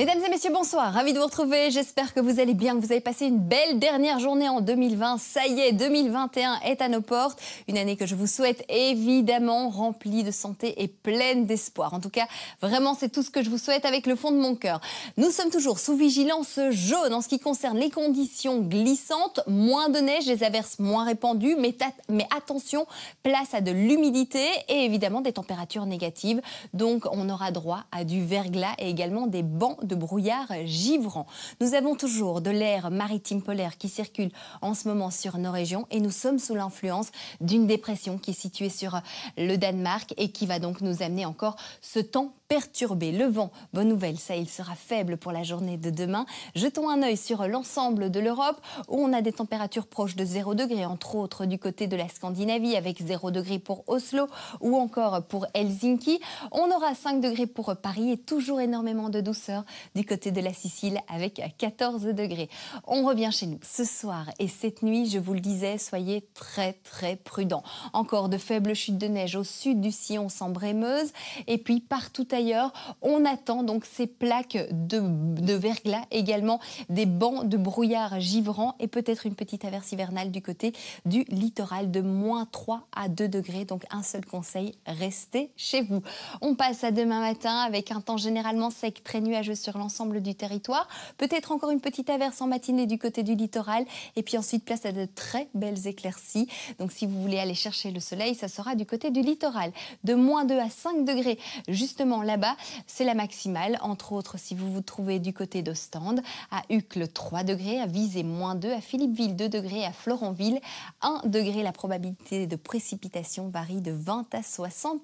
Mesdames Monsieur, bonsoir. Ravi de vous retrouver. J'espère que vous allez bien, que vous avez passé une belle dernière journée en 2020. Ça y est, 2021 est à nos portes. Une année que je vous souhaite évidemment remplie de santé et pleine d'espoir. En tout cas, vraiment, c'est tout ce que je vous souhaite avec le fond de mon cœur. Nous sommes toujours sous vigilance jaune en ce qui concerne les conditions glissantes. Moins de neige, les averses moins répandues, mais, mais attention, place à de l'humidité et évidemment des températures négatives. Donc, on aura droit à du verglas et également des bancs de brouillard givrant. Nous avons toujours de l'air maritime polaire qui circule en ce moment sur nos régions et nous sommes sous l'influence d'une dépression qui est située sur le Danemark et qui va donc nous amener encore ce temps perturbé. Le vent, bonne nouvelle, ça il sera faible pour la journée de demain. Jetons un œil sur l'ensemble de l'Europe où on a des températures proches de 0 degré, entre autres du côté de la Scandinavie avec 0 degré pour Oslo ou encore pour Helsinki. On aura 5 degrés pour Paris et toujours énormément de douceur du côté de la Sicile avec 14 degrés. On revient chez nous ce soir et cette nuit, je vous le disais, soyez très très prudents. Encore de faibles chutes de neige au sud du Sillon sans Brémeuse et puis partout ailleurs, on attend donc ces plaques de, de verglas également, des bancs de brouillard givrant et peut-être une petite averse hivernale du côté du littoral de moins 3 à 2 degrés. Donc un seul conseil, restez chez vous. On passe à demain matin avec un temps généralement sec, très nuageux sur l'ensemble du territoire. Peut-être encore une petite averse en matinée du côté du littoral. Et puis ensuite, place à de très belles éclaircies. Donc si vous voulez aller chercher le soleil, ça sera du côté du littoral. De moins 2 à 5 degrés, justement là-bas, c'est la maximale. Entre autres, si vous vous trouvez du côté d'Ostende, à Hucle, 3 degrés, à Visé moins 2, à Philippeville 2 degrés, à Florentville 1 degré. La probabilité de précipitation varie de 20 à 60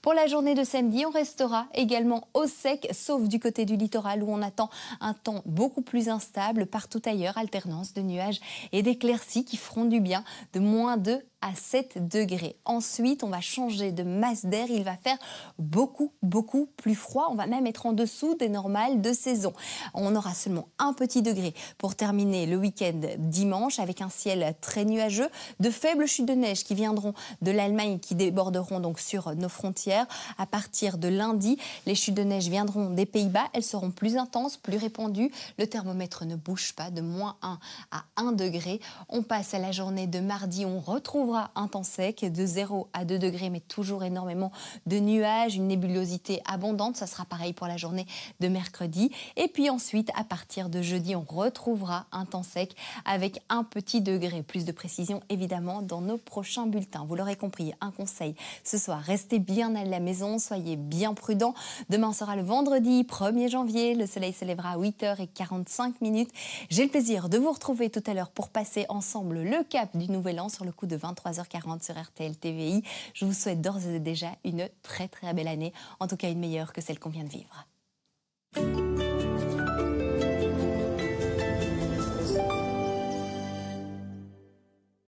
Pour la journée de samedi, on restera également au sec, sauf du côté du littoral où on attend un temps beaucoup plus instable. Partout ailleurs, alternance de nuages et d'éclaircies qui feront du bien de moins de à 7 degrés. Ensuite, on va changer de masse d'air. Il va faire beaucoup, beaucoup plus froid. On va même être en dessous des normales de saison. On aura seulement un petit degré pour terminer le week-end dimanche avec un ciel très nuageux, de faibles chutes de neige qui viendront de l'Allemagne, qui déborderont donc sur nos frontières. À partir de lundi, les chutes de neige viendront des Pays-Bas. Elles seront plus intenses, plus répandues. Le thermomètre ne bouge pas de moins 1 à 1 degré. On passe à la journée de mardi. On retrouve un temps sec de 0 à 2 degrés, mais toujours énormément de nuages, une nébulosité abondante. Ça sera pareil pour la journée de mercredi. Et puis ensuite, à partir de jeudi, on retrouvera un temps sec avec un petit degré. Plus de précision évidemment dans nos prochains bulletins. Vous l'aurez compris, un conseil ce soir, restez bien à la maison, soyez bien prudents. Demain sera le vendredi 1er janvier, le soleil se à 8h45 minutes. J'ai le plaisir de vous retrouver tout à l'heure pour passer ensemble le cap du nouvel an sur le coup de 23. 3 h 40 sur RTL TVI. Je vous souhaite d'ores et déjà une très très belle année, en tout cas une meilleure que celle qu'on vient de vivre.